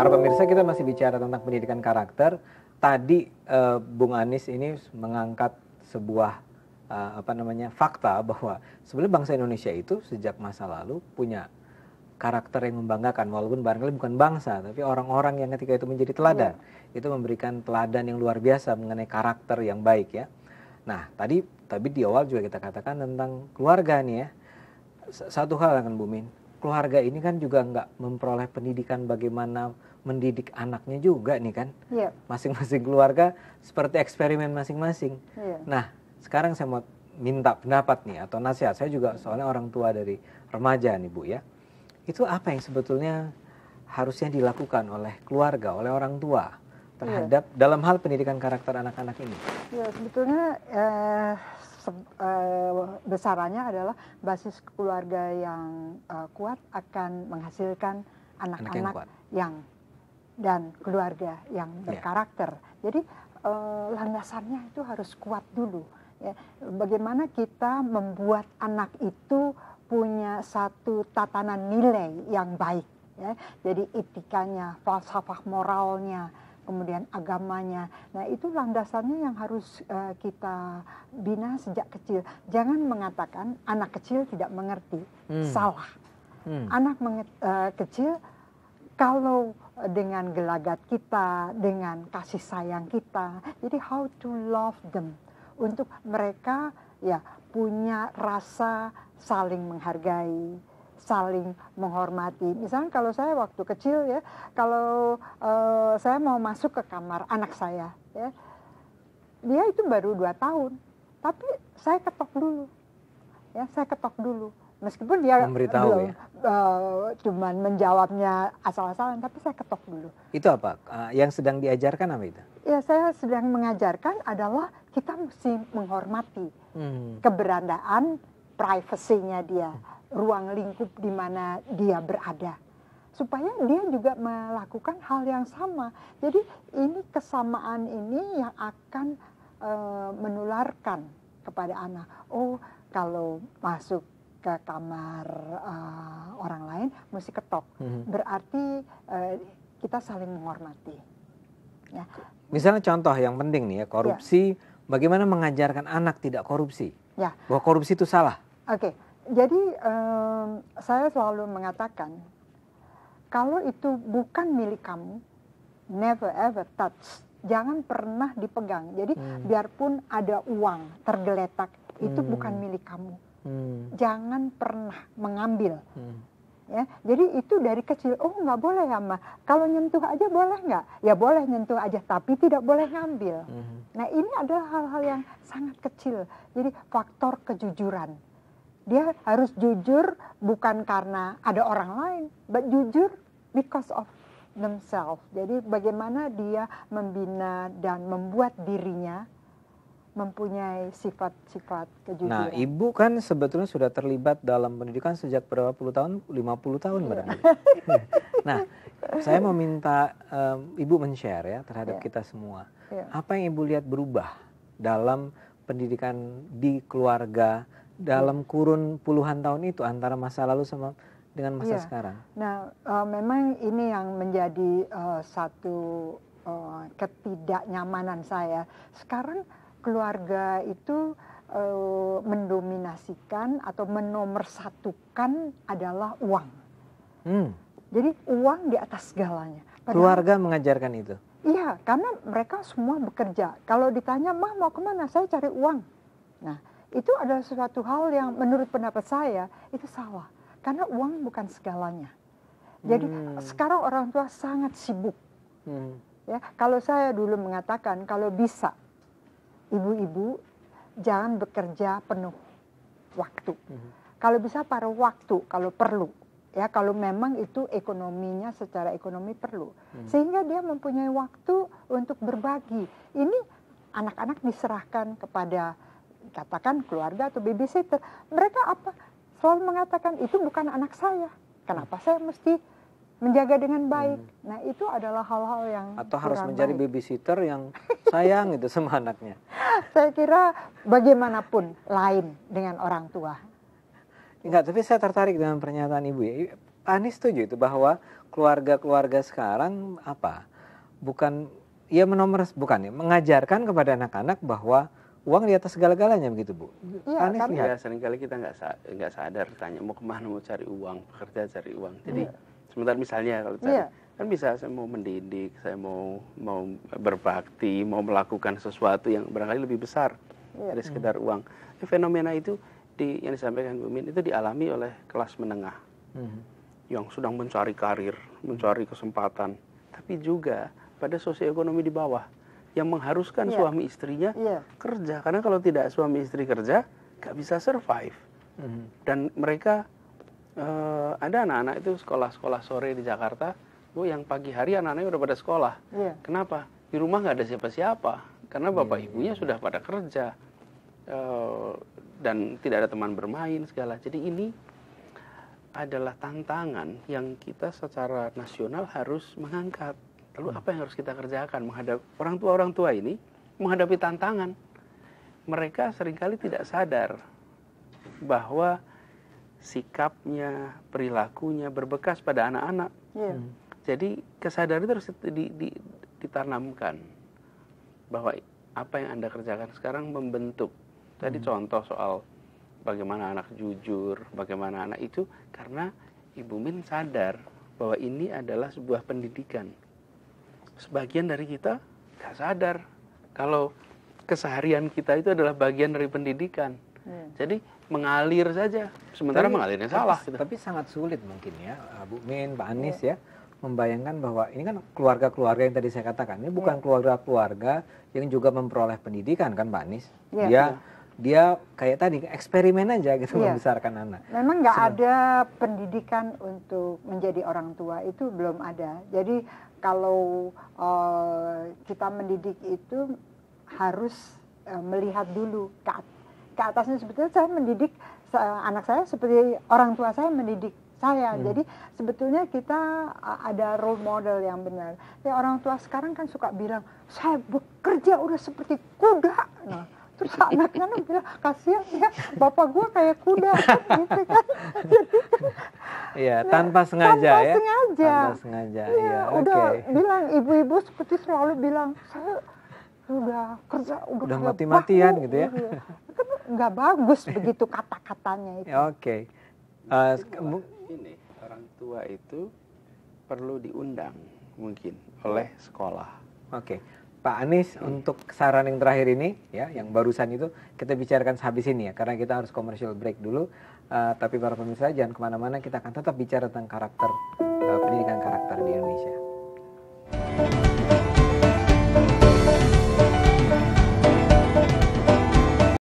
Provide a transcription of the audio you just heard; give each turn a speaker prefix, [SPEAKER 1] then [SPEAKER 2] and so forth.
[SPEAKER 1] Para pemirsa kita masih bicara tentang pendidikan karakter. Tadi uh, Bung Anies ini mengangkat sebuah uh, apa namanya fakta bahwa sebenarnya bangsa Indonesia itu sejak masa lalu punya karakter yang membanggakan walaupun barangkali bukan bangsa tapi orang-orang yang ketika itu menjadi teladan ya. itu memberikan teladan yang luar biasa mengenai karakter yang baik ya. Nah, tadi tapi di awal juga kita katakan tentang keluarga nih ya. Satu hal kan Bumin, keluarga ini kan juga nggak memperoleh pendidikan bagaimana mendidik anaknya juga nih kan. Iya. Masing-masing yeah. keluarga seperti eksperimen masing-masing. Yeah. Nah, sekarang saya mau minta pendapat nih atau nasihat. Saya juga iya. soalnya orang tua dari remaja nih Bu ya. Itu apa yang sebetulnya harusnya dilakukan oleh keluarga, oleh orang tua terhadap yeah. dalam hal pendidikan karakter anak-anak ini?
[SPEAKER 2] Ya, sebetulnya eh, se eh, besarannya adalah basis keluarga yang eh, kuat akan menghasilkan anak-anak yang, yang dan keluarga yang ya. berkarakter. Yeah. Jadi eh, landasannya itu harus kuat dulu. Ya. Bagaimana kita membuat anak itu punya satu tatanan nilai yang baik. Ya. Jadi etikanya, falsafah moralnya, kemudian agamanya. Nah itu landasannya yang harus eh, kita bina sejak kecil. Jangan mengatakan anak kecil tidak mengerti, hmm. salah. Hmm. Anak menge- eh, kecil kalau eh, dengan gelagat kita, dengan kasih sayang kita, jadi how to love them untuk mereka ya punya rasa saling menghargai, saling menghormati. Misalnya kalau saya waktu kecil ya, kalau uh, saya mau masuk ke kamar anak saya, ya, dia itu baru dua tahun, tapi saya ketok dulu, ya saya ketok dulu meskipun dia Memberitahu, belum ya? uh, cuman menjawabnya asal-asalan, tapi saya ketok dulu.
[SPEAKER 1] Itu apa? Uh, yang sedang diajarkan apa itu?
[SPEAKER 2] Ya saya sedang mengajarkan adalah kita mesti menghormati hmm. keberadaan privasinya dia, ruang lingkup di mana dia berada supaya dia juga melakukan hal yang sama. Jadi ini kesamaan ini yang akan uh, menularkan kepada anak. Oh, kalau masuk ke kamar uh, orang lain mesti ketok. Hmm. Berarti uh, kita saling menghormati. Ya.
[SPEAKER 1] Misalnya contoh yang penting nih ya, ya. korupsi. Ya. Bagaimana mengajarkan anak tidak korupsi? Ya. Bahwa korupsi itu salah.
[SPEAKER 2] Oke. Okay. Jadi um, saya selalu mengatakan kalau itu bukan milik kamu, never ever touch. Jangan pernah dipegang. Jadi hmm. biarpun ada uang tergeletak, itu hmm. bukan milik kamu Hmm. Jangan pernah mengambil. Hmm. Ya, jadi itu dari kecil, oh nggak boleh ya Ma. Kalau nyentuh aja boleh nggak? Ya boleh nyentuh aja, tapi tidak boleh ngambil. Hmm. Nah ini adalah hal-hal yang sangat kecil. Jadi faktor kejujuran. Dia harus jujur bukan karena ada orang lain, but jujur because of themselves. Jadi bagaimana dia membina dan membuat dirinya mempunyai sifat-sifat nah, kejujuran. Nah,
[SPEAKER 1] ibu kan sebetulnya sudah terlibat dalam pendidikan sejak berapa puluh tahun? 50 tahun berarti.
[SPEAKER 2] nah, saya
[SPEAKER 1] meminta um, eh, ibu men-share ya terhadap yeah. kita semua. Yeah. Apa yang ibu lihat berubah dalam pendidikan di keluarga dalam yeah. kurun puluhan tahun itu antara masa lalu sama dengan masa yeah. sekarang?
[SPEAKER 2] Nah, uh, memang ini yang menjadi uh, satu uh, ketidaknyamanan saya. Sekarang keluarga itu e, mendominasikan atau menomorsatukan adalah uang. Hmm. Jadi uang di atas segalanya. Padahal, keluarga
[SPEAKER 1] mengajarkan itu.
[SPEAKER 2] Iya, karena mereka semua bekerja. Kalau ditanya, mah mau kemana? Saya cari uang. Nah, itu adalah suatu hal yang menurut pendapat saya itu salah. Karena uang bukan segalanya.
[SPEAKER 3] Jadi hmm. sekarang
[SPEAKER 2] orang tua sangat sibuk. Hmm. Ya, kalau saya dulu mengatakan kalau bisa ibu-ibu jangan bekerja penuh waktu. Mm-hmm. Kalau bisa paruh waktu kalau perlu. Ya, kalau memang itu ekonominya secara ekonomi perlu. Mm-hmm. Sehingga dia mempunyai waktu untuk berbagi. Ini anak-anak diserahkan kepada katakan keluarga atau babysitter. Mereka apa? Selalu mengatakan itu bukan anak saya. Kenapa mhm. saya mesti menjaga dengan baik. Hmm. Nah, itu adalah hal-hal yang atau harus menjadi baik.
[SPEAKER 1] babysitter yang sayang itu sama anaknya.
[SPEAKER 2] Saya kira bagaimanapun lain dengan orang tua.
[SPEAKER 1] Enggak, tapi saya tertarik dengan pernyataan Ibu ya. Anies setuju itu bahwa keluarga-keluarga sekarang apa? Bukan ya menomor bukan ya, mengajarkan kepada anak-anak bahwa uang di atas segala-galanya begitu bu.
[SPEAKER 2] Iya, Anies kan? Ya,
[SPEAKER 3] seringkali kita nggak nggak sadar tanya mau kemana mau cari uang, bekerja cari uang. Jadi iya sebentar misalnya kalau tadi, iya. yeah. kan bisa saya mau mendidik, saya mau mau berbakti, mau melakukan sesuatu yang barangkali lebih besar yeah. dari mm. sekedar mm. uang. Ya, fenomena itu di, yang disampaikan Bu Min itu dialami oleh kelas menengah mm. yang sedang mencari karir, mencari kesempatan, tapi juga pada sosioekonomi di bawah yang mengharuskan yeah. suami istrinya yeah. kerja karena kalau tidak suami istri kerja gak bisa survive mm. dan mereka uh, ada anak-anak itu sekolah-sekolah sore di Jakarta, bu yang pagi hari anak-anaknya udah pada sekolah. Yeah. Kenapa? Di rumah nggak ada siapa-siapa karena iya, bapak yeah. ibunya sudah pada kerja uh, dan tidak ada teman bermain segala. Jadi ini adalah tantangan yang kita secara nasional harus mengangkat. Lalu hmm. apa yang harus kita kerjakan menghadap orang tua orang tua ini menghadapi tantangan. Mereka seringkali tidak sadar bahwa sikapnya, perilakunya berbekas pada anak-anak. Yeah. Hmm. Jadi kesadaran itu di, di, ditanamkan bahwa apa yang anda kerjakan sekarang membentuk. Tadi hmm. contoh soal bagaimana anak jujur, bagaimana anak itu karena Ibu Min sadar bahwa ini adalah sebuah pendidikan. Sebagian dari kita gak sadar kalau keseharian kita itu adalah bagian dari pendidikan. Hmm. Jadi mengalir saja. Sementara tapi, mengalirnya salah. Tapi, gitu. tapi
[SPEAKER 1] sangat sulit mungkin ya, eh, Bu Min, Pak Anies iya. ya, membayangkan bahwa ini kan keluarga-keluarga yang tadi saya katakan, ini bukan iya. keluarga-keluarga yang juga memperoleh pendidikan kan, Pak Anies. Ya, dia ya. dia kayak tadi eksperimen aja gitu ya. membesarkan anak.
[SPEAKER 2] Memang nggak ada pendidikan untuk menjadi orang tua itu belum ada. Jadi kalau uh, kita mendidik itu harus uh, melihat dulu ke atas ke atasnya sebetulnya saya mendidik anak saya seperti orang tua saya mendidik saya. Hmm. Jadi sebetulnya kita ada role model yang benar. Ya orang tua sekarang kan suka bilang, "Saya bekerja udah seperti kuda." Nah, terus anaknya anak bilang, "Kasihan ya, bapak gua kayak kuda." gitu kan. kan
[SPEAKER 1] iya, ya nah, tanpa sengaja tanpa ya. Sengaja. Tanpa sengaja. Iya, ya, udah
[SPEAKER 2] bilang ibu-ibu seperti selalu bilang, "Saya udah kerja udah, udah mati-matian gitu ya. Gitu ya nggak bagus begitu kata-katanya itu. Ya,
[SPEAKER 3] oke. Okay. Eh, uh, ini orang tua itu perlu diundang mungkin oleh sekolah. Oke.
[SPEAKER 1] Okay. Pak Anies hmm. untuk saran yang terakhir ini ya yang barusan itu kita bicarakan sehabis ini ya karena kita harus commercial break dulu uh, tapi para pemirsa jangan kemana-mana kita akan tetap bicara tentang karakter uh, pendidikan karakter di Indonesia.